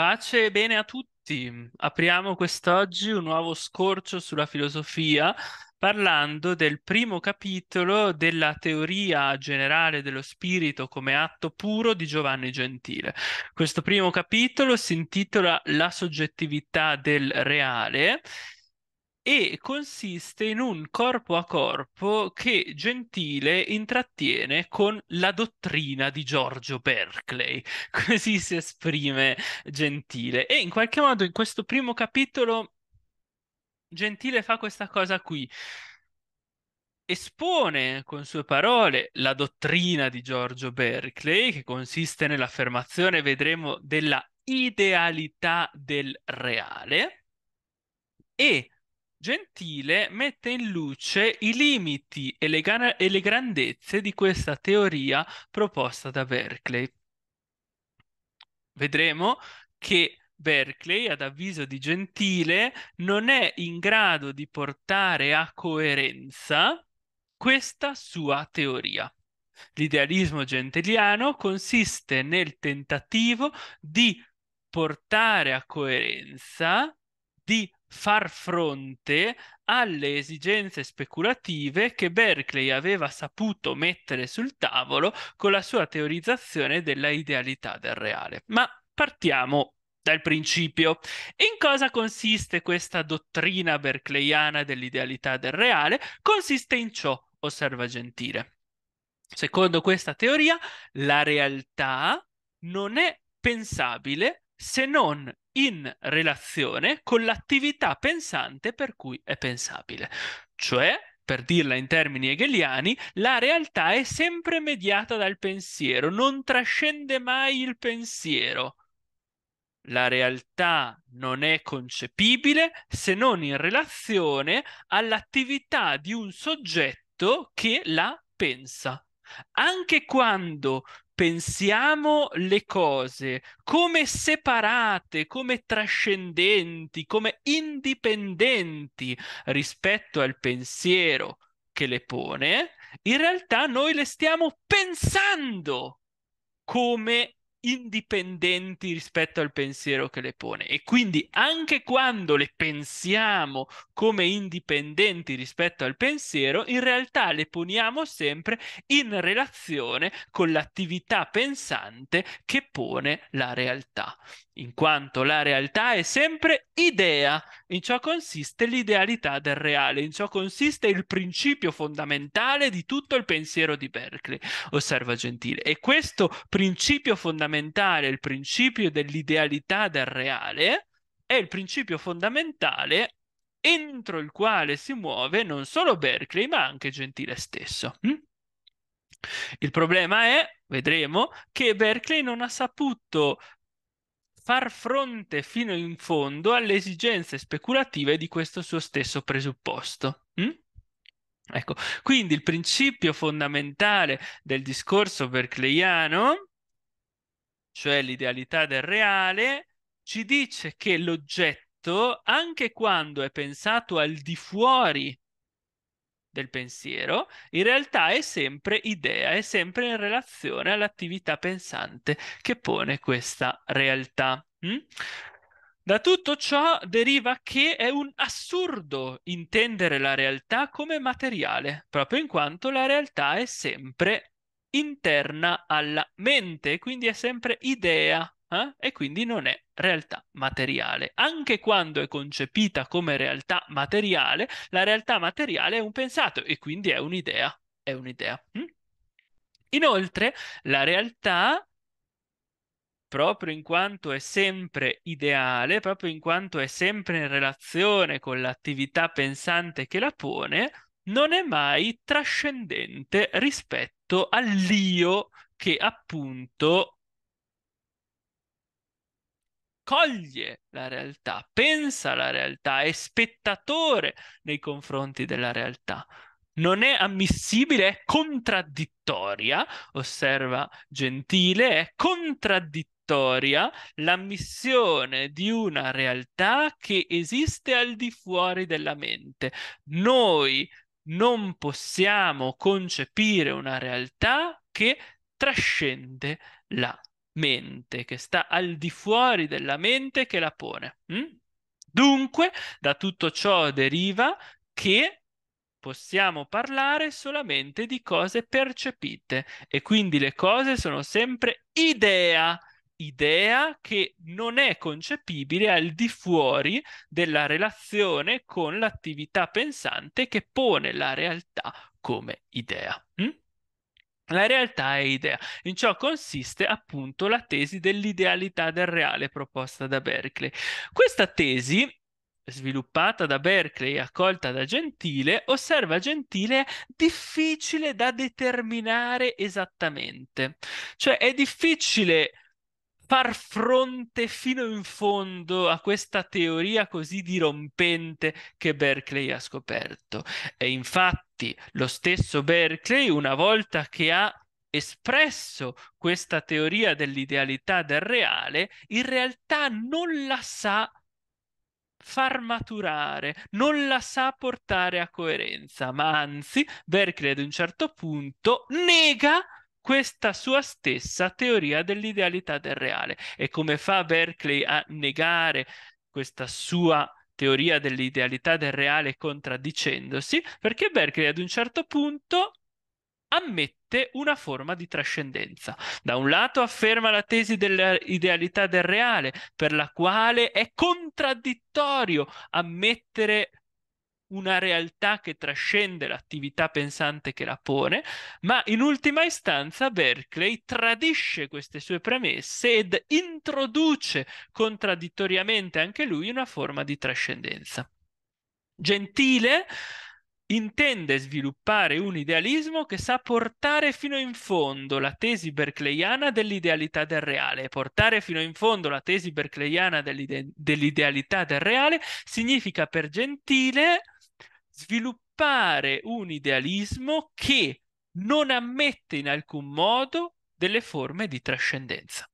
Pace e bene a tutti. Apriamo quest'oggi un nuovo scorcio sulla filosofia parlando del primo capitolo della teoria generale dello spirito come atto puro di Giovanni Gentile. Questo primo capitolo si intitola La soggettività del reale e consiste in un corpo a corpo che Gentile intrattiene con la dottrina di Giorgio Berkeley, così si esprime Gentile. E in qualche modo in questo primo capitolo Gentile fa questa cosa qui. Espone con sue parole la dottrina di Giorgio Berkeley, che consiste nell'affermazione, vedremo, della idealità del reale, e Gentile mette in luce i limiti e le, gar- e le grandezze di questa teoria proposta da Berkeley. Vedremo che Berkeley, ad avviso di Gentile, non è in grado di portare a coerenza questa sua teoria. L'idealismo gentiliano consiste nel tentativo di portare a coerenza di far fronte alle esigenze speculative che Berkeley aveva saputo mettere sul tavolo con la sua teorizzazione della idealità del reale. Ma partiamo dal principio. In cosa consiste questa dottrina berkeleiana dell'idealità del reale? Consiste in ciò, osserva Gentile. Secondo questa teoria, la realtà non è pensabile se non in relazione con l'attività pensante per cui è pensabile. Cioè, per dirla in termini hegeliani, la realtà è sempre mediata dal pensiero, non trascende mai il pensiero. La realtà non è concepibile se non in relazione all'attività di un soggetto che la pensa. Anche quando pensiamo le cose come separate, come trascendenti, come indipendenti rispetto al pensiero che le pone, in realtà noi le stiamo pensando come indipendenti rispetto al pensiero che le pone e quindi anche quando le pensiamo come indipendenti rispetto al pensiero, in realtà le poniamo sempre in relazione con l'attività pensante che pone la realtà, in quanto la realtà è sempre idea, in ciò consiste l'idealità del reale, in ciò consiste il principio fondamentale di tutto il pensiero di Berkeley, osserva Gentile, e questo principio fondamentale fondamentale il principio dell'idealità del reale è il principio fondamentale entro il quale si muove non solo Berkeley ma anche Gentile stesso. Hm? Il problema è, vedremo, che Berkeley non ha saputo far fronte fino in fondo alle esigenze speculative di questo suo stesso presupposto. Hm? Ecco, quindi il principio fondamentale del discorso berkeleiano, cioè l'idealità del reale, ci dice che l'oggetto, anche quando è pensato al di fuori del pensiero, in realtà è sempre idea, è sempre in relazione all'attività pensante che pone questa realtà. Mm? Da tutto ciò deriva che è un assurdo intendere la realtà come materiale, proprio in quanto la realtà è sempre interna alla mente, quindi è sempre idea eh? e quindi non è realtà materiale. Anche quando è concepita come realtà materiale, la realtà materiale è un pensato e quindi è un'idea. È un'idea. Hm? Inoltre, la realtà proprio in quanto è sempre ideale, proprio in quanto è sempre in relazione con l'attività pensante che la pone, non è mai trascendente rispetto riferimento all'io che appunto coglie la realtà, pensa la realtà, è spettatore nei confronti della realtà. Non è ammissibile, è contraddittoria, osserva Gentile, è contraddittoria l'ammissione di una realtà che esiste al di fuori della mente. Noi non possiamo concepire una realtà che trascende la mente, che sta al di fuori della mente che la pone. Mm? Dunque, da tutto ciò deriva che possiamo parlare solamente di cose percepite e quindi le cose sono sempre idea idea che non è concepibile al di fuori della relazione con l'attività pensante che pone la realtà come idea. Mm? La realtà è idea. In ciò consiste appunto la tesi dell'idealità del reale proposta da Berkeley. Questa tesi sviluppata da Berkeley e accolta da Gentile, osserva Gentile difficile da determinare esattamente. Cioè è difficile far fronte fino in fondo a questa teoria così dirompente che Berkeley ha scoperto. E infatti lo stesso Berkeley, una volta che ha espresso questa teoria dell'idealità del reale, in realtà non la sa far maturare, non la sa portare a coerenza, ma anzi Berkeley ad un certo punto nega questa sua stessa teoria dell'idealità del reale. E come fa Berkeley a negare questa sua teoria dell'idealità del reale contraddicendosi? Perché Berkeley ad un certo punto ammette una forma di trascendenza. Da un lato afferma la tesi dell'idealità del reale, per la quale è contraddittorio ammettere una realtà che trascende l'attività pensante che la pone, ma in ultima istanza Berkeley tradisce queste sue premesse ed introduce contraddittoriamente anche lui una forma di trascendenza. Gentile intende sviluppare un idealismo che sa portare fino in fondo la tesi berkeleiana dell'idealità del reale. Portare fino in fondo la tesi berkeleiana dell'ide- dell'idealità del reale significa per Gentile sviluppare un idealismo che non ammette in alcun modo delle forme di trascendenza.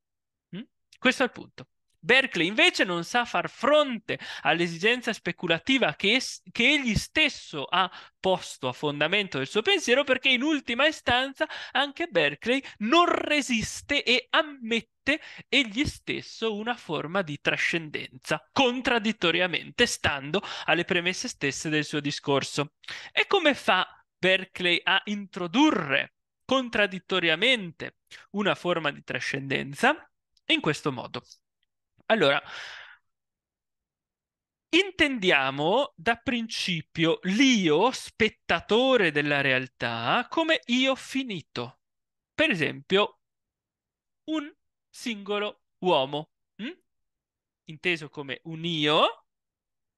Mm? Questo è il punto. Berkeley invece non sa far fronte all'esigenza speculativa che, es- che egli stesso ha posto a fondamento del suo pensiero perché in ultima istanza anche Berkeley non resiste e ammette egli stesso una forma di trascendenza, contraddittoriamente stando alle premesse stesse del suo discorso. E come fa Berkeley a introdurre contraddittoriamente una forma di trascendenza? In questo modo. Allora, intendiamo da principio l'io spettatore della realtà come io finito. Per esempio, un singolo uomo, mh? Hm? inteso come un io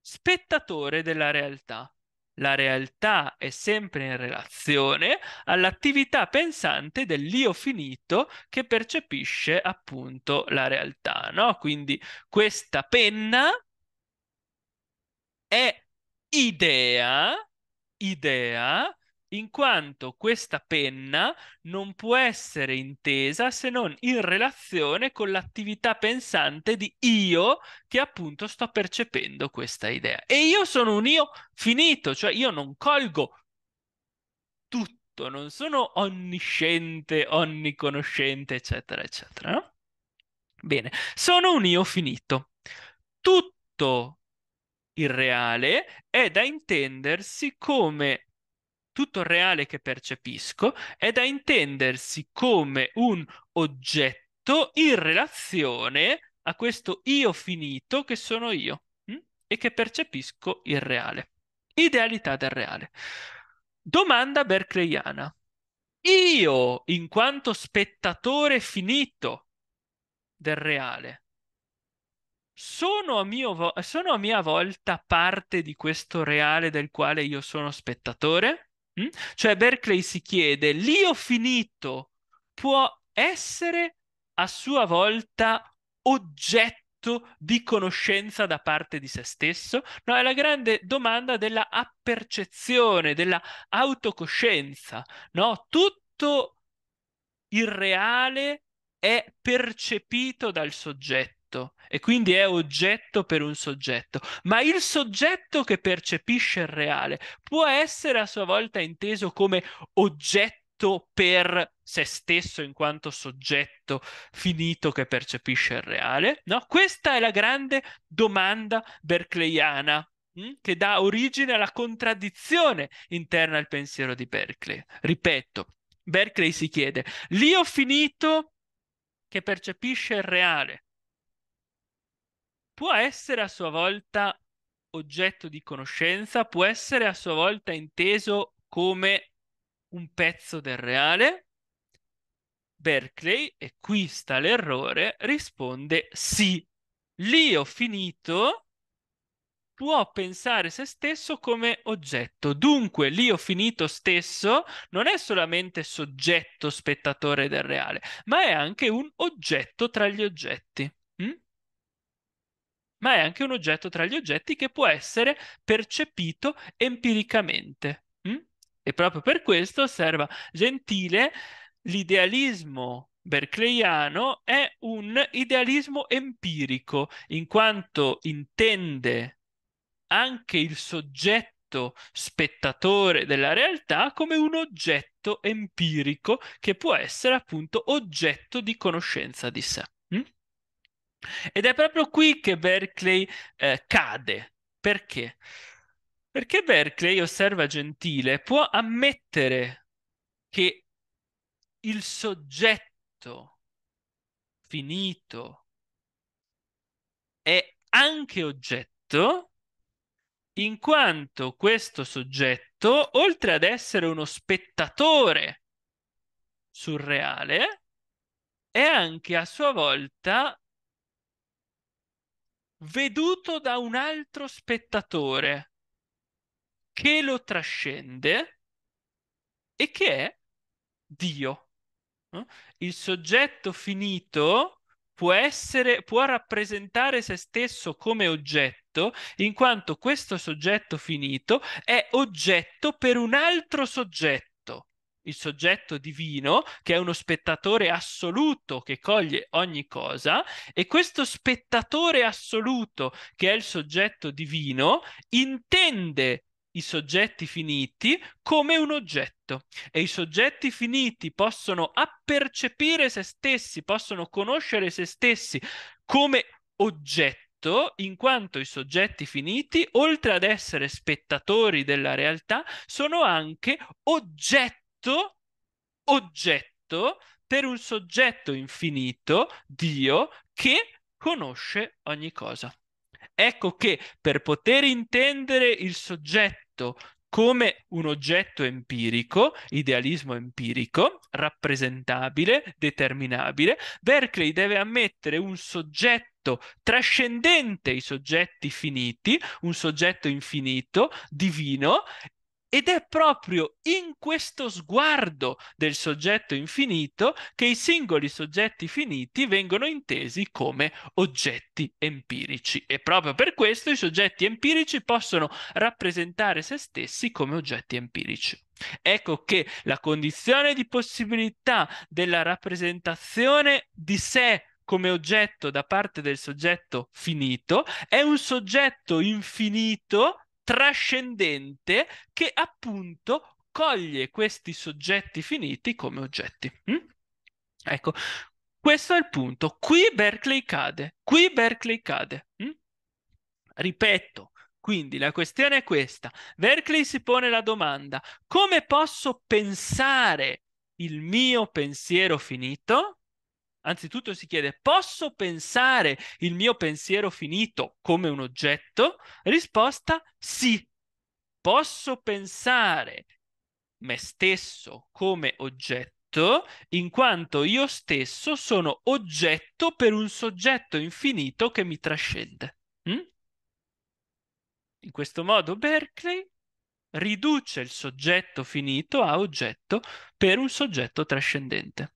spettatore della realtà. La realtà è sempre in relazione all'attività pensante dell'io finito che percepisce appunto la realtà, no? Quindi questa penna è idea, idea in quanto questa penna non può essere intesa se non in relazione con l'attività pensante di io che appunto sto percependo questa idea. E io sono un io finito, cioè io non colgo tutto, non sono onnisciente, onniconoscente, eccetera, eccetera. No? Bene, sono un io finito. Tutto il reale è da intendersi come tutto il reale che percepisco è da intendersi come un oggetto in relazione a questo io finito che sono io mh? Mm? e che percepisco il reale. Idealità del reale. Domanda bercleiana. Io, in quanto spettatore finito del reale, sono a, mio, sono a mia volta parte di questo reale del quale io sono spettatore? Mm? Cioè Berkeley si chiede, l'io finito può essere a sua volta oggetto di conoscenza da parte di se stesso? No, è la grande domanda della appercezione, della autocoscienza, no? Tutto il reale è percepito dal soggetto oggetto e quindi è oggetto per un soggetto, ma il soggetto che percepisce il reale può essere a sua volta inteso come oggetto per se stesso in quanto soggetto finito che percepisce il reale, no? Questa è la grande domanda berkleiana hm? che dà origine alla contraddizione interna al pensiero di Berkeley. Ripeto, Berkeley si chiede, l'io finito che percepisce il reale può essere a sua volta oggetto di conoscenza, può essere a sua volta inteso come un pezzo del reale? Berkeley, e qui sta l'errore, risponde sì. Lì ho finito può pensare se stesso come oggetto. Dunque, l'io finito stesso non è solamente soggetto spettatore del reale, ma è anche un oggetto tra gli oggetti ma è anche un oggetto tra gli oggetti che può essere percepito empiricamente. Mm? E proprio per questo, osserva Gentile, l'idealismo berkleiano è un idealismo empirico, in quanto intende anche il soggetto spettatore della realtà come un oggetto empirico che può essere appunto oggetto di conoscenza di sé. Ed è proprio qui che Berkeley eh, cade. Perché? Perché Berkeley, osserva Gentile, può ammettere che il soggetto finito è anche oggetto, in quanto questo soggetto, oltre ad essere uno spettatore surreale, è anche a sua volta veduto da un altro spettatore che lo trascende e che è Dio. Il soggetto finito può, essere, può rappresentare se stesso come oggetto, in quanto questo soggetto finito è oggetto per un altro soggetto il soggetto divino, che è uno spettatore assoluto che coglie ogni cosa, e questo spettatore assoluto, che è il soggetto divino, intende i soggetti finiti come un oggetto e i soggetti finiti possono appercepire se stessi, possono conoscere se stessi come oggetto in quanto i soggetti finiti, oltre ad essere spettatori della realtà, sono anche oggetti infinito oggetto per un soggetto infinito, Dio, che conosce ogni cosa. Ecco che per poter intendere il soggetto come un oggetto empirico, idealismo empirico, rappresentabile, determinabile, Berkeley deve ammettere un soggetto trascendente i soggetti finiti, un soggetto infinito, divino, ed è proprio in questo sguardo del soggetto infinito che i singoli soggetti finiti vengono intesi come oggetti empirici e proprio per questo i soggetti empirici possono rappresentare se stessi come oggetti empirici. Ecco che la condizione di possibilità della rappresentazione di sé come oggetto da parte del soggetto finito è un soggetto infinito trascendente che appunto coglie questi soggetti finiti come oggetti. Mm? Ecco, questo è il punto. Qui Berkeley cade, qui Berkeley cade. Mm? Ripeto, quindi la questione è questa. Berkeley si pone la domanda, come posso pensare il mio pensiero finito anzitutto si chiede posso pensare il mio pensiero finito come un oggetto? Risposta sì. Posso pensare me stesso come oggetto in quanto io stesso sono oggetto per un soggetto infinito che mi trascende. Mm? In questo modo Berkeley riduce il soggetto finito a oggetto per un soggetto trascendente.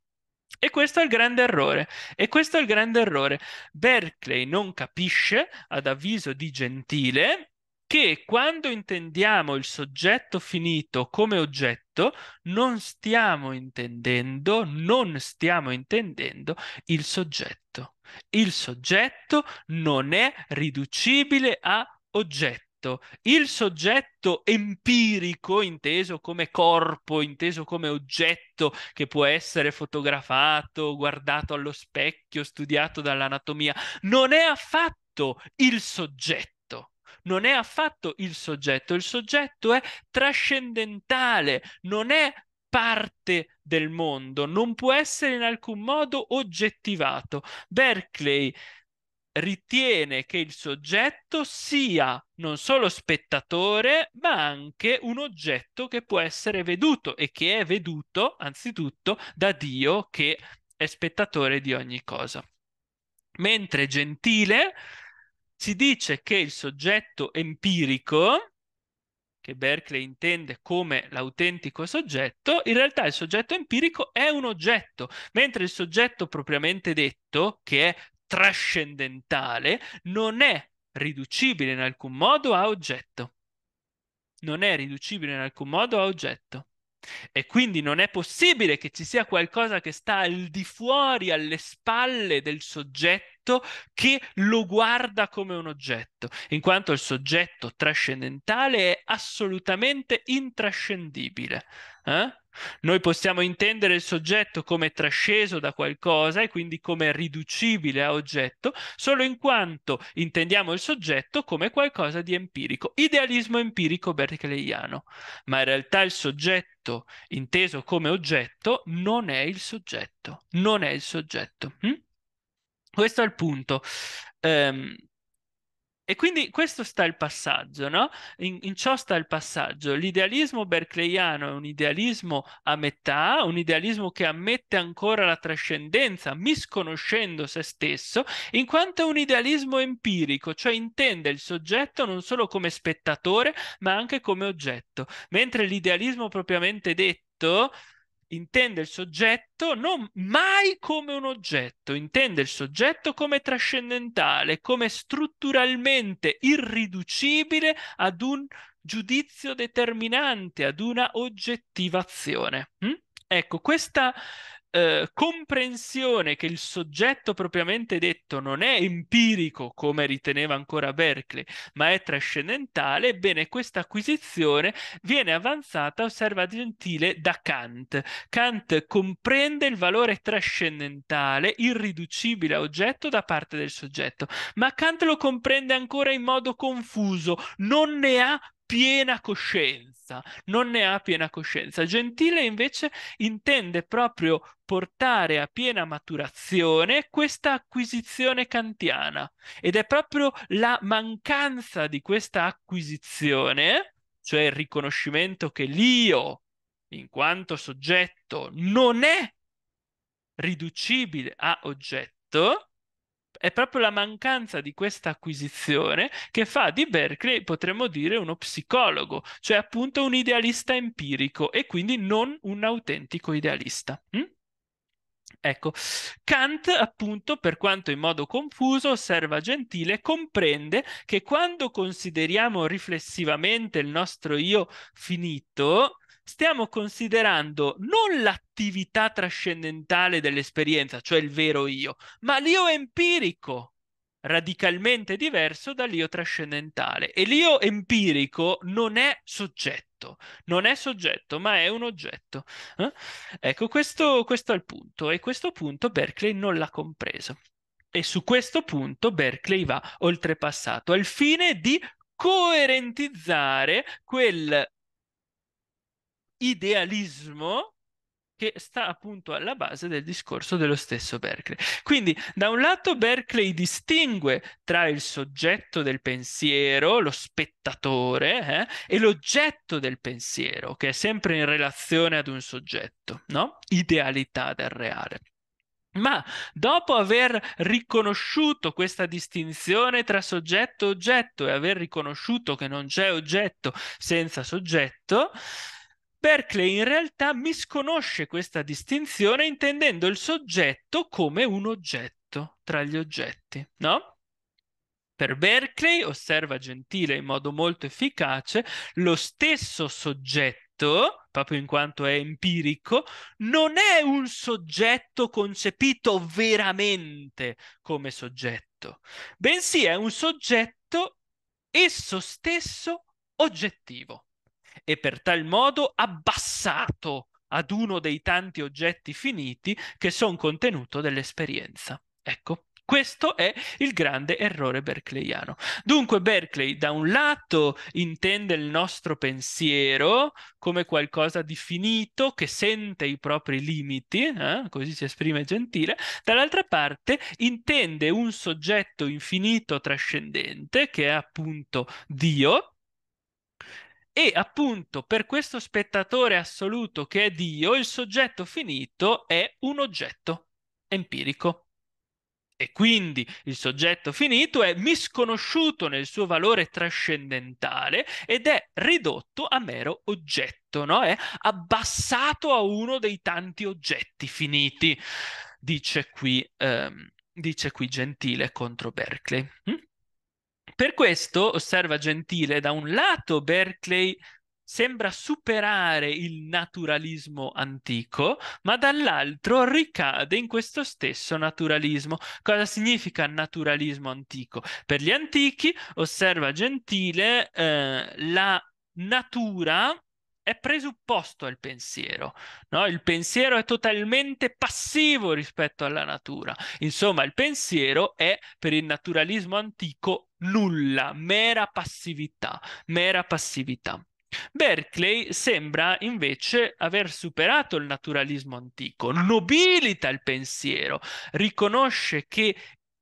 E questo è il grande errore. E questo è il grande errore. Berkeley non capisce, ad avviso di Gentile, che quando intendiamo il soggetto finito come oggetto, non stiamo intendendo, non stiamo intendendo il soggetto. Il soggetto non è riducibile a oggetto soggetto, il soggetto empirico inteso come corpo, inteso come oggetto che può essere fotografato, guardato allo specchio, studiato dall'anatomia, non è affatto il soggetto non è affatto il soggetto, il soggetto è trascendentale, non è parte del mondo, non può essere in alcun modo oggettivato. Berkeley ritiene che il soggetto sia non solo spettatore, ma anche un oggetto che può essere veduto e che è veduto anzitutto da Dio che è spettatore di ogni cosa. Mentre gentile si dice che il soggetto empirico, che Berkeley intende come l'autentico soggetto, in realtà il soggetto empirico è un oggetto, mentre il soggetto propriamente detto, che è trascendentale non è riducibile in alcun modo a oggetto. Non è riducibile in alcun modo a oggetto. E quindi non è possibile che ci sia qualcosa che sta al di fuori, alle spalle del soggetto che lo guarda come un oggetto, in quanto il soggetto trascendentale è assolutamente intrascendibile. Eh? Noi possiamo intendere il soggetto come trasceso da qualcosa e quindi come riducibile a oggetto, solo in quanto intendiamo il soggetto come qualcosa di empirico, idealismo empirico berkeleiano. Ma in realtà il soggetto inteso come oggetto non è il soggetto, non è il soggetto. Hm? Questo è il punto. Um, e quindi questo sta il passaggio, no? In, in, ciò sta il passaggio. L'idealismo berkeleiano è un idealismo a metà, un idealismo che ammette ancora la trascendenza, misconoscendo se stesso, in quanto è un idealismo empirico, cioè intende il soggetto non solo come spettatore, ma anche come oggetto. Mentre l'idealismo propriamente detto intende il soggetto non mai come un oggetto, intende il soggetto come trascendentale, come strutturalmente irriducibile ad un giudizio determinante, ad una oggettivazione. Mm? Ecco, questa eh, comprensione che il soggetto propriamente detto non è empirico come riteneva ancora Berkeley, ma è trascendentale, ebbene questa acquisizione viene avanzata, osserva Gentile, da Kant. Kant comprende il valore trascendentale, irriducibile a oggetto da parte del soggetto, ma Kant lo comprende ancora in modo confuso, non ne ha piena coscienza, non ne ha piena coscienza. Gentile invece intende proprio portare a piena maturazione questa acquisizione kantiana ed è proprio la mancanza di questa acquisizione, cioè il riconoscimento che l'io, in quanto soggetto, non è riducibile a oggetto, è proprio la mancanza di questa acquisizione che fa di Berkeley, potremmo dire, uno psicologo, cioè appunto un idealista empirico e quindi non un autentico idealista. Mm? Ecco, Kant, appunto, per quanto in modo confuso, osserva Gentile, comprende che quando consideriamo riflessivamente il nostro io finito, stiamo considerando non l'attività trascendentale dell'esperienza, cioè il vero io, ma l'io empirico, radicalmente diverso dall'io trascendentale. E l'io empirico non è soggetto, non è soggetto, ma è un oggetto. Eh? Ecco, questo, questo è il punto, e questo punto Berkeley non l'ha compreso. E su questo punto Berkeley va oltrepassato al fine di coerentizzare quel idealismo che sta appunto alla base del discorso dello stesso Berkeley. Quindi, da un lato, Berkeley distingue tra il soggetto del pensiero, lo spettatore, eh, e l'oggetto del pensiero, che è sempre in relazione ad un soggetto, no? Idealità del reale. Ma dopo aver riconosciuto questa distinzione tra soggetto e oggetto e aver riconosciuto che non c'è oggetto senza soggetto, Berkeley in realtà misconosce questa distinzione intendendo il soggetto come un oggetto tra gli oggetti, no? Per Berkeley, osserva Gentile in modo molto efficace, lo stesso soggetto, proprio in quanto è empirico, non è un soggetto concepito veramente come soggetto, bensì è un soggetto esso stesso oggettivo e per tal modo abbassato ah. ad uno dei tanti oggetti finiti che sono contenuto dell'esperienza. Ecco, questo è il grande errore berkleiano. Dunque Berkeley da un lato intende il nostro pensiero come qualcosa di finito che sente i propri limiti, eh? così si esprime Gentile, dall'altra parte intende un soggetto infinito trascendente che è appunto Dio e appunto per questo spettatore assoluto che è Dio, il soggetto finito è un oggetto empirico. E quindi il soggetto finito è misconosciuto nel suo valore trascendentale ed è ridotto a mero oggetto, no? È abbassato a uno dei tanti oggetti finiti, dice qui, ehm, dice qui Gentile contro Berkeley. Hm? Per questo, osserva Gentile, da un lato Berkeley sembra superare il naturalismo antico, ma dall'altro ricade in questo stesso naturalismo. Cosa significa naturalismo antico? Per gli antichi, osserva Gentile, eh, la natura è presupposto al pensiero, no? il pensiero è totalmente passivo rispetto alla natura, insomma il pensiero è per il naturalismo antico nulla, mera passività, mera passività. Berkeley sembra invece aver superato il naturalismo antico, nobilita il pensiero, riconosce che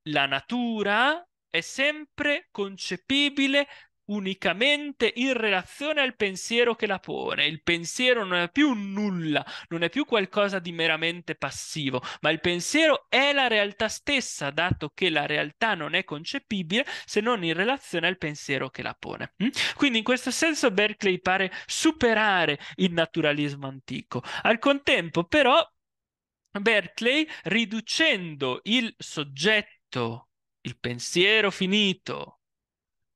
la natura è sempre concepibile unicamente in relazione al pensiero che la pone. Il pensiero non è più nulla, non è più qualcosa di meramente passivo, ma il pensiero è la realtà stessa, dato che la realtà non è concepibile se non in relazione al pensiero che la pone. Mm? Quindi in questo senso Berkeley pare superare il naturalismo antico. Al contempo però Berkeley, riducendo il soggetto, il pensiero finito,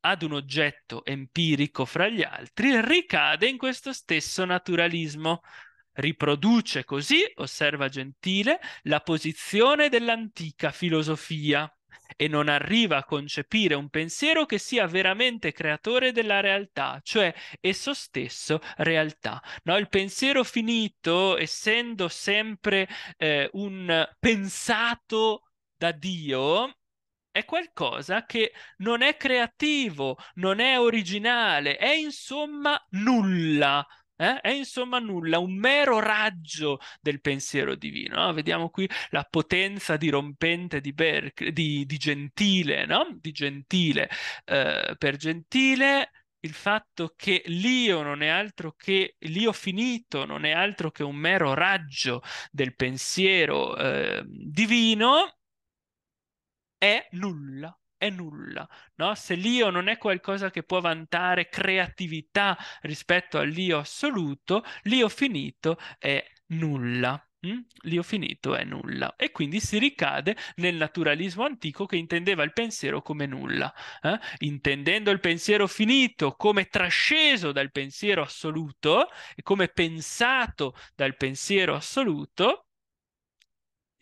ad un oggetto empirico fra gli altri, ricade in questo stesso naturalismo. Riproduce così, osserva Gentile, la posizione dell'antica filosofia e non arriva a concepire un pensiero che sia veramente creatore della realtà, cioè esso stesso realtà. No, il pensiero finito, essendo sempre eh, un pensato da Dio, è qualcosa che non è creativo, non è originale, è insomma nulla. Eh? È insomma nulla, un mero raggio del pensiero divino. No? Vediamo qui la potenza dirompente di, Berk, di, di Gentile, no? di Gentile. Eh, per Gentile il fatto che l'io non è altro che l'io finito, non è altro che un mero raggio del pensiero eh, divino, è nulla è nulla. No? Se l'io non è qualcosa che può vantare creatività rispetto all'io assoluto, l'io finito è nulla. Mm? L'io finito è nulla e quindi si ricade nel naturalismo antico che intendeva il pensiero come nulla, eh? intendendo il pensiero finito come trasceso dal pensiero assoluto e come pensato dal pensiero assoluto,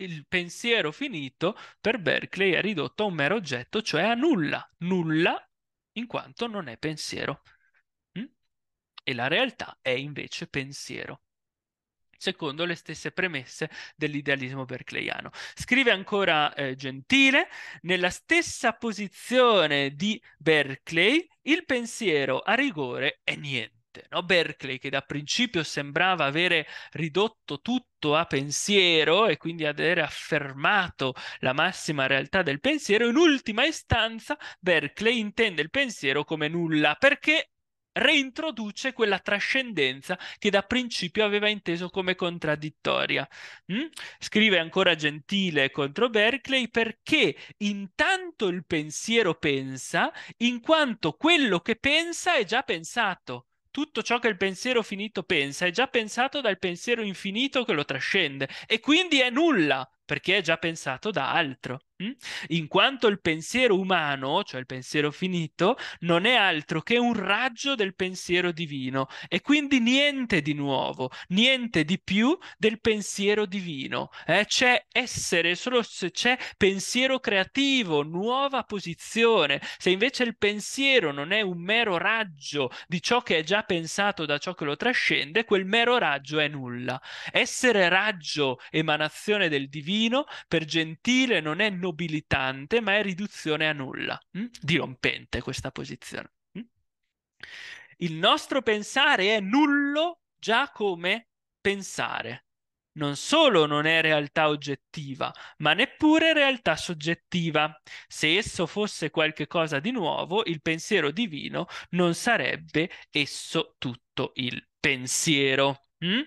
il pensiero finito per Berkeley è ridotto a un mero oggetto, cioè a nulla, nulla in quanto non è pensiero. Mm? E la realtà è invece pensiero secondo le stesse premesse dell'idealismo berkeleiano. Scrive ancora eh, Gentile, nella stessa posizione di Berkeley, il pensiero a rigore è niente mente. No? Berkeley, che da principio sembrava avere ridotto tutto a pensiero e quindi avere affermato la massima realtà del pensiero, in ultima istanza Berkeley intende il pensiero come nulla perché reintroduce quella trascendenza che da principio aveva inteso come contraddittoria. Mm? Scrive ancora Gentile contro Berkeley perché intanto il pensiero pensa, in quanto quello che pensa è già pensato tutto ciò che il pensiero finito pensa è già pensato dal pensiero infinito che lo trascende e quindi è nulla perché è già pensato da altro. Mm? In quanto il pensiero umano, cioè il pensiero finito, non è altro che un raggio del pensiero divino e quindi niente di nuovo, niente di più del pensiero divino. Eh? C'è essere solo se c'è pensiero creativo, nuova posizione. Se invece il pensiero non è un mero raggio di ciò che è già pensato da ciò che lo trascende, quel mero raggio è nulla. Essere raggio, emanazione del divino, latino per gentile non è nobilitante, ma è riduzione a nulla, mh? Mm? dirompente questa posizione. Mh? Mm? Il nostro pensare è nullo già come pensare. Non solo non è realtà oggettiva, ma neppure realtà soggettiva. Se esso fosse qualche cosa di nuovo, il pensiero divino non sarebbe esso tutto il pensiero. Mm?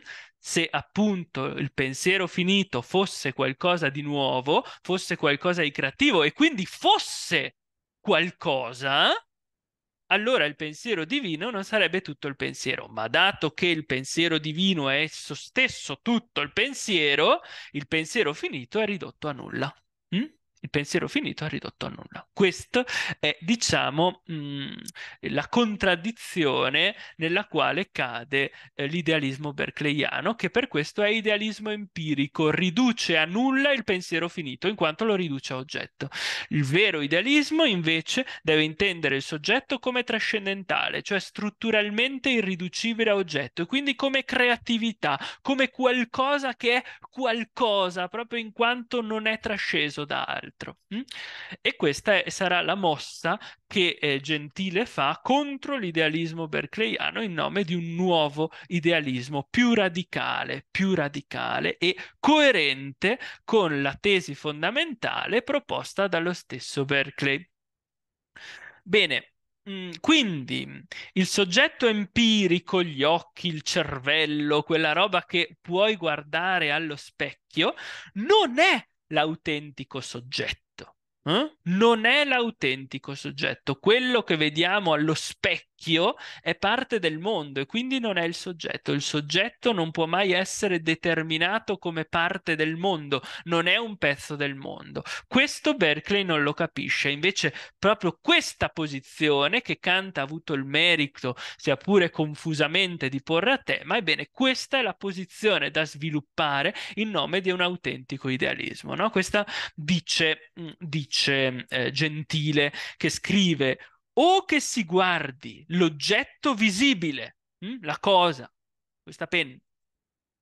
se appunto il pensiero finito fosse qualcosa di nuovo, fosse qualcosa di creativo e quindi fosse qualcosa, allora il pensiero divino non sarebbe tutto il pensiero, ma dato che il pensiero divino è esso stesso tutto il pensiero, il pensiero finito è ridotto a nulla. Mm? il pensiero finito è ridotto a nulla. Questa è, diciamo, mh, mm, la contraddizione nella quale cade eh, l'idealismo berkleiano, che per questo è idealismo empirico, riduce a nulla il pensiero finito, in quanto lo riduce a oggetto. Il vero idealismo, invece, deve intendere il soggetto come trascendentale, cioè strutturalmente irriducibile a oggetto, e quindi come creatività, come qualcosa che è qualcosa, proprio in quanto non è trasceso da altro altro. Mm? E questa è, sarà la mossa che eh, Gentile fa contro l'idealismo berkleiano in nome di un nuovo idealismo più radicale, più radicale e coerente con la tesi fondamentale proposta dallo stesso Berkeley. Bene, mm, quindi il soggetto empirico, gli occhi, il cervello, quella roba che puoi guardare allo specchio, non è l'autentico soggetto. Eh? Non è l'autentico soggetto, quello che vediamo allo specchio specchio è parte del mondo e quindi non è il soggetto. Il soggetto non può mai essere determinato come parte del mondo, non è un pezzo del mondo. Questo Berkeley non lo capisce, invece proprio questa posizione che Kant ha avuto il merito, sia pure confusamente, di porre a tema, ebbene questa è la posizione da sviluppare in nome di un autentico idealismo. No? Questa dice, dice eh, Gentile che scrive o che si guardi l'oggetto visibile, hm, la cosa, questa penna,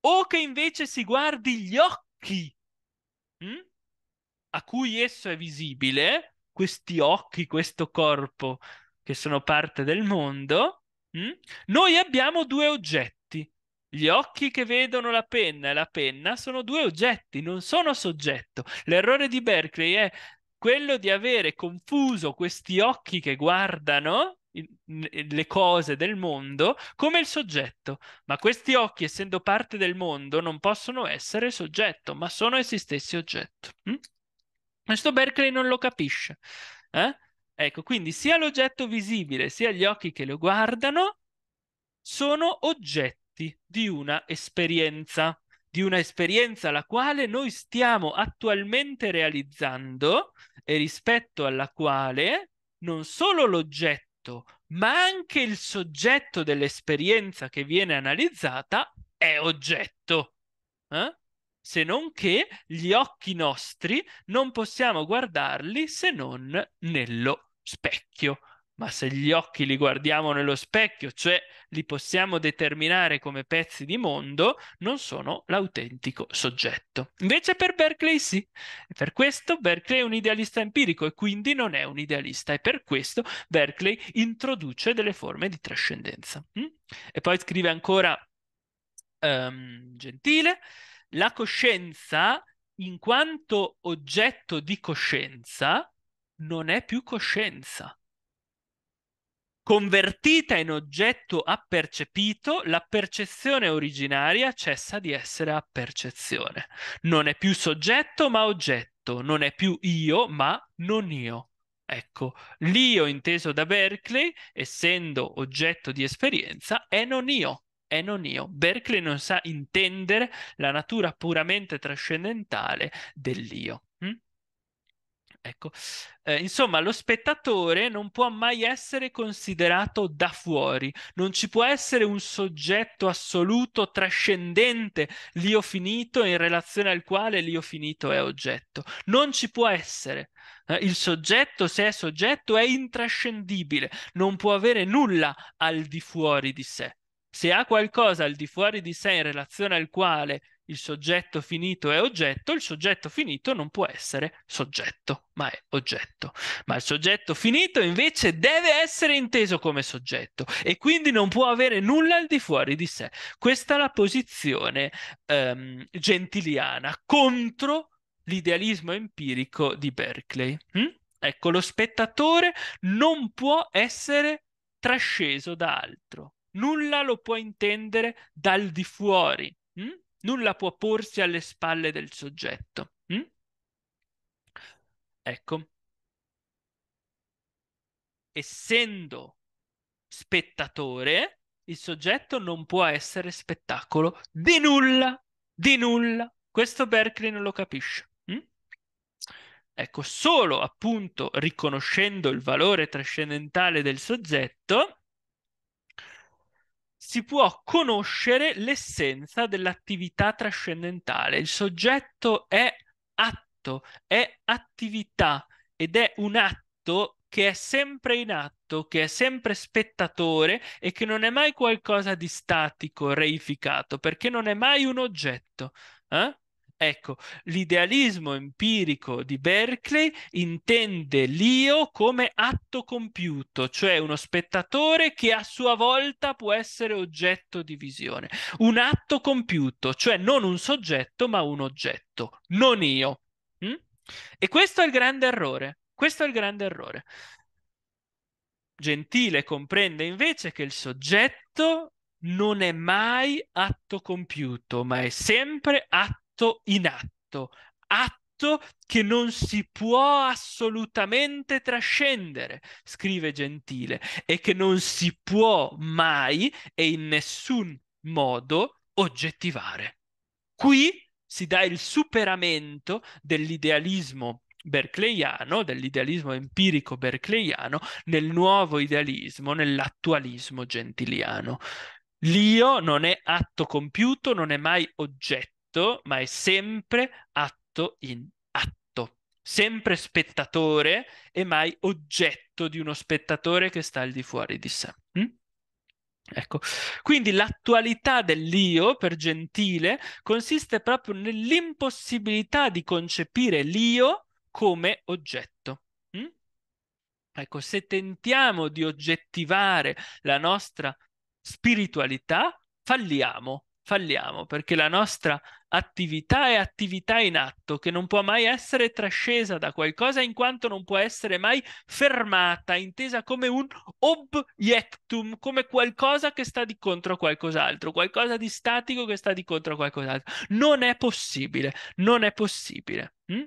o che invece si guardi gli occhi hm, a cui esso è visibile, questi occhi, questo corpo che sono parte del mondo, hm, noi abbiamo due oggetti. Gli occhi che vedono la penna e la penna sono due oggetti, non sono soggetto. L'errore di Berkeley è quello di avere confuso questi occhi che guardano le cose del mondo come il soggetto, ma questi occhi, essendo parte del mondo, non possono essere soggetto, ma sono essi stessi oggetto. Mm? Questo Berkeley non lo capisce. Eh? Ecco, quindi sia l'oggetto visibile sia gli occhi che lo guardano sono oggetti di una esperienza di una esperienza la quale noi stiamo attualmente realizzando e rispetto alla quale non solo l'oggetto, ma anche il soggetto dell'esperienza che viene analizzata è oggetto. Eh? Se non che gli occhi nostri non possiamo guardarli se non nello specchio ma se gli occhi li guardiamo nello specchio, cioè li possiamo determinare come pezzi di mondo, non sono l'autentico soggetto. Invece per Berkeley sì, per questo Berkeley è un idealista empirico e quindi non è un idealista e per questo Berkeley introduce delle forme di trascendenza. Mm? E poi scrive ancora um, Gentile, la coscienza in quanto oggetto di coscienza non è più coscienza Convertita in oggetto appercepito, la percezione originaria cessa di essere appercezione. Non è più soggetto ma oggetto, non è più io ma non io. Ecco, l'io inteso da Berkeley, essendo oggetto di esperienza, è non io, è non io. Berkeley non sa intendere la natura puramente trascendentale dell'io. Hm? Ecco, eh, insomma, lo spettatore non può mai essere considerato da fuori, non ci può essere un soggetto assoluto, trascendente, l'io finito in relazione al quale l'io finito è oggetto. Non ci può essere. Eh, il soggetto, se è soggetto, è intrascendibile, non può avere nulla al di fuori di sé. Se ha qualcosa al di fuori di sé in relazione al quale il soggetto finito è oggetto, il soggetto finito non può essere soggetto, ma è oggetto. Ma il soggetto finito invece deve essere inteso come soggetto e quindi non può avere nulla al di fuori di sé. Questa è la posizione ehm, gentiliana contro l'idealismo empirico di Berkeley. Mm? Ecco, lo spettatore non può essere trasceso da altro. Nulla lo può intendere dal di fuori nulla può porsi alle spalle del soggetto. Mm? Ecco. Essendo spettatore, il soggetto non può essere spettacolo di nulla, di nulla. Questo Berkeley non lo capisce. Mm? Ecco, solo appunto riconoscendo il valore trascendentale del soggetto, si può conoscere l'essenza dell'attività trascendentale. Il soggetto è atto, è attività ed è un atto che è sempre in atto, che è sempre spettatore e che non è mai qualcosa di statico, reificato, perché non è mai un oggetto. Eh? Ecco, l'idealismo empirico di Berkeley intende l'io come atto compiuto, cioè uno spettatore che a sua volta può essere oggetto di visione. Un atto compiuto, cioè non un soggetto, ma un oggetto, non io. Mm? E questo è il grande errore. Questo è il grande errore. Gentile comprende invece che il soggetto non è mai atto compiuto, ma è sempre atto atto in atto, atto che non si può assolutamente trascendere, scrive Gentile, e che non si può mai e in nessun modo oggettivare. Qui si dà il superamento dell'idealismo bercleiano, dell'idealismo empirico bercleiano, nel nuovo idealismo, nell'attualismo gentiliano. L'io non è atto compiuto, non è mai oggetto atto, ma è sempre atto in atto, sempre spettatore e mai oggetto di uno spettatore che sta al di fuori di sé. Hm? Ecco, quindi l'attualità dell'io per Gentile consiste proprio nell'impossibilità di concepire l'io come oggetto. Mm? Ecco, se tentiamo di oggettivare la nostra spiritualità, falliamo falliamo perché la nostra attività è attività in atto che non può mai essere trascesa da qualcosa in quanto non può essere mai fermata, intesa come un objectum, come qualcosa che sta di contro a qualcos'altro, qualcosa di statico che sta di contro a qualcos'altro. Non è possibile, non è possibile. Hm?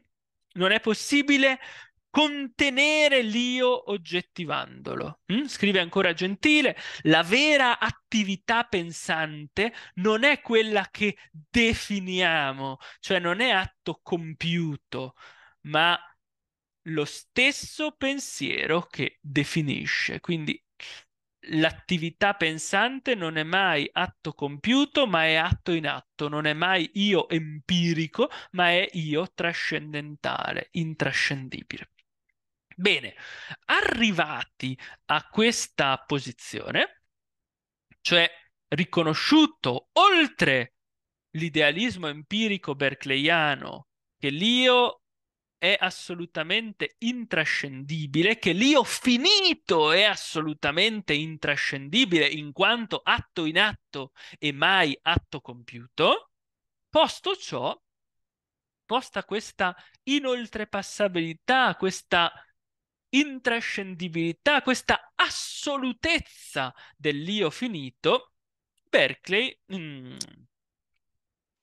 Non è possibile contenere l'io oggettivandolo. Mm? Scrive ancora Gentile, la vera attività pensante non è quella che definiamo, cioè non è atto compiuto, ma lo stesso pensiero che definisce. Quindi l'attività pensante non è mai atto compiuto, ma è atto in atto, non è mai io empirico, ma è io trascendentale, intrascendibile. Bene, arrivati a questa posizione, cioè riconosciuto oltre l'idealismo empirico berkeleiano che l'io è assolutamente intrascendibile, che l'io finito è assolutamente intrascendibile in quanto atto in atto e mai atto compiuto, posto ciò, posta questa inoltrepassabilità, questa intrascendibilità, questa assolutezza dell'io finito, Berkeley, mh, mm,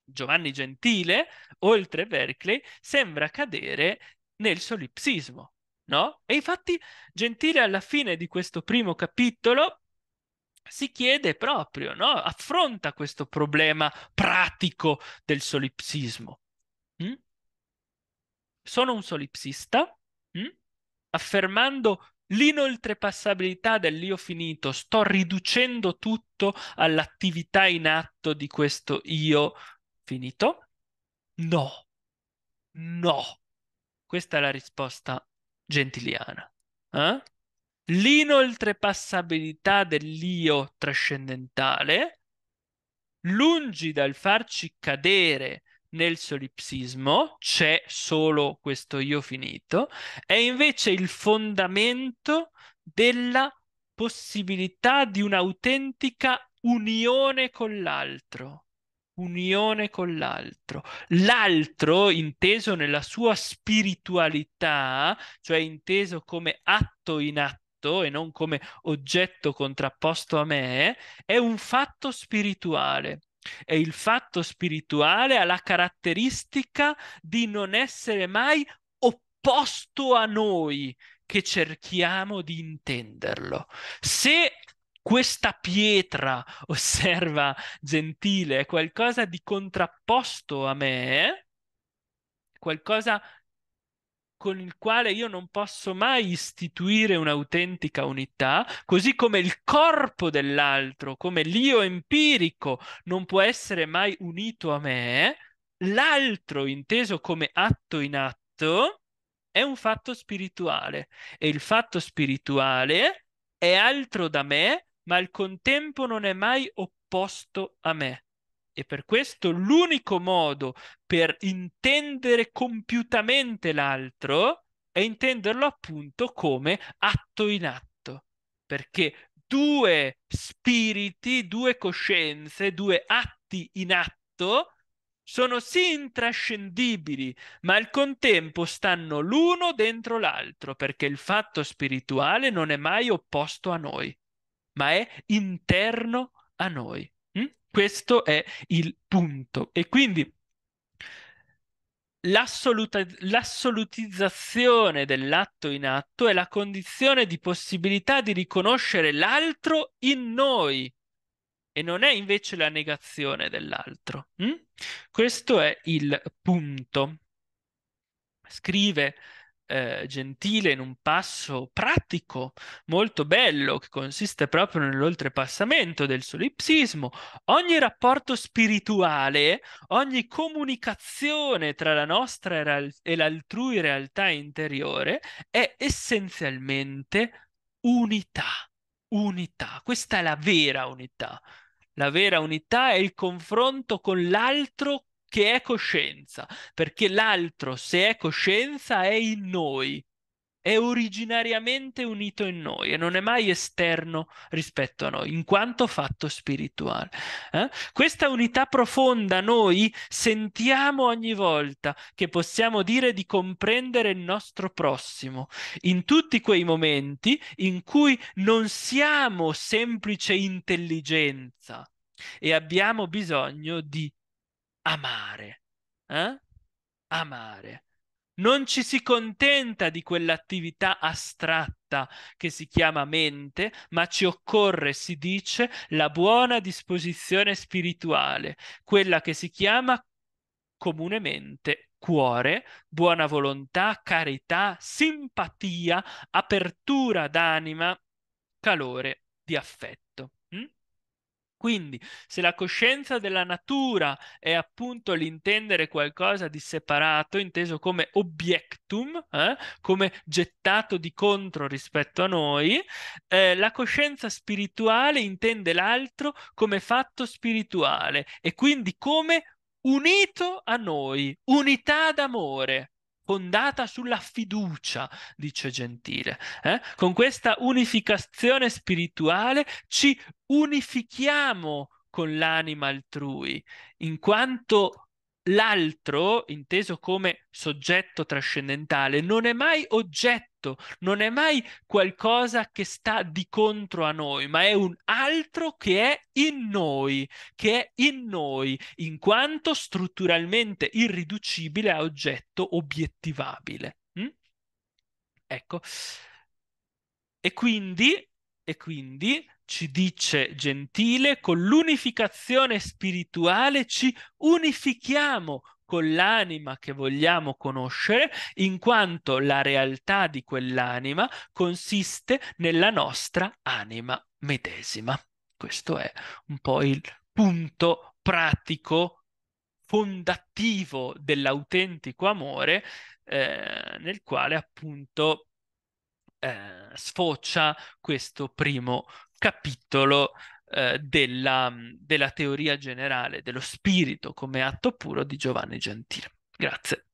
Giovanni Gentile, oltre Berkeley, sembra cadere nel solipsismo, no? E infatti Gentile alla fine di questo primo capitolo si chiede proprio, no? affronta questo problema pratico del solipsismo. Mm? Sono un solipsista? Mm? affermando l'inoltrepassabilità dell'io finito, sto riducendo tutto all'attività in atto di questo io finito? No, no. Questa è la risposta gentiliana. Eh? L'inoltrepassabilità dell'io trascendentale, lungi dal farci cadere nel solipsismo c'è solo questo io finito, è invece il fondamento della possibilità di un'autentica unione con l'altro. Unione con l'altro. L'altro, inteso nella sua spiritualità, cioè inteso come atto in atto, e non come oggetto contrapposto a me, è un fatto spirituale e il fatto spirituale ha la caratteristica di non essere mai opposto a noi che cerchiamo di intenderlo. Se questa pietra, osserva Gentile, è qualcosa di contrapposto a me, qualcosa con il quale io non posso mai istituire un'autentica unità, così come il corpo dell'altro, come l'io empirico non può essere mai unito a me, l'altro inteso come atto in atto è un fatto spirituale e il fatto spirituale è altro da me, ma al contempo non è mai opposto a me. E per questo l'unico modo per intendere compiutamente l'altro è intenderlo appunto come atto in atto, perché due spiriti, due coscienze, due atti in atto sono sì intrascendibili, ma al contempo stanno l'uno dentro l'altro, perché il fatto spirituale non è mai opposto a noi, ma è interno a noi. Questo è il punto. E quindi l'assoluta- l'assolutizzazione dell'atto in atto è la condizione di possibilità di riconoscere l'altro in noi e non è invece la negazione dell'altro. Hm? Questo è il punto. Scrive eh, gentile in un passo pratico molto bello che consiste proprio nell'oltrepassamento del solipsismo. Ogni rapporto spirituale, ogni comunicazione tra la nostra real- e l'altrui realtà interiore è essenzialmente unità. Unità, questa è la vera unità. La vera unità è il confronto con l'altro che è coscienza, perché l'altro, se è coscienza, è in noi, è originariamente unito in noi e non è mai esterno rispetto a noi, in quanto fatto spirituale. Eh? Questa unità profonda noi sentiamo ogni volta che possiamo dire di comprendere il nostro prossimo, in tutti quei momenti in cui non siamo semplice intelligenza e abbiamo bisogno di amare. Eh? Amare. Non ci si contenta di quell'attività astratta che si chiama mente, ma ci occorre, si dice, la buona disposizione spirituale, quella che si chiama comunemente cuore, buona volontà, carità, simpatia, apertura d'anima, calore di affetto. Quindi, se la coscienza della natura è appunto l'intendere qualcosa di separato, inteso come objectum, eh, come gettato di contro rispetto a noi, eh, la coscienza spirituale intende l'altro come fatto spirituale e quindi come unito a noi, unità d'amore fondata sulla fiducia, dice Gentile. Eh? Con questa unificazione spirituale ci unifichiamo con l'anima altrui, in quanto l'altro, inteso come soggetto trascendentale, non è mai oggetto tutto, non è mai qualcosa che sta di contro a noi, ma è un altro che è in noi, che è in noi, in quanto strutturalmente irriducibile a oggetto obiettivabile. Mm? Ecco. E quindi, e quindi ci dice Gentile, con l'unificazione spirituale ci unifichiamo con l'anima che vogliamo conoscere, in quanto la realtà di quell'anima consiste nella nostra anima medesima. Questo è un po' il punto pratico fondativo dell'autentico amore eh, nel quale appunto eh, sfocia questo primo capitolo eh, della, della teoria generale dello spirito come atto puro di Giovanni Gentile. Grazie.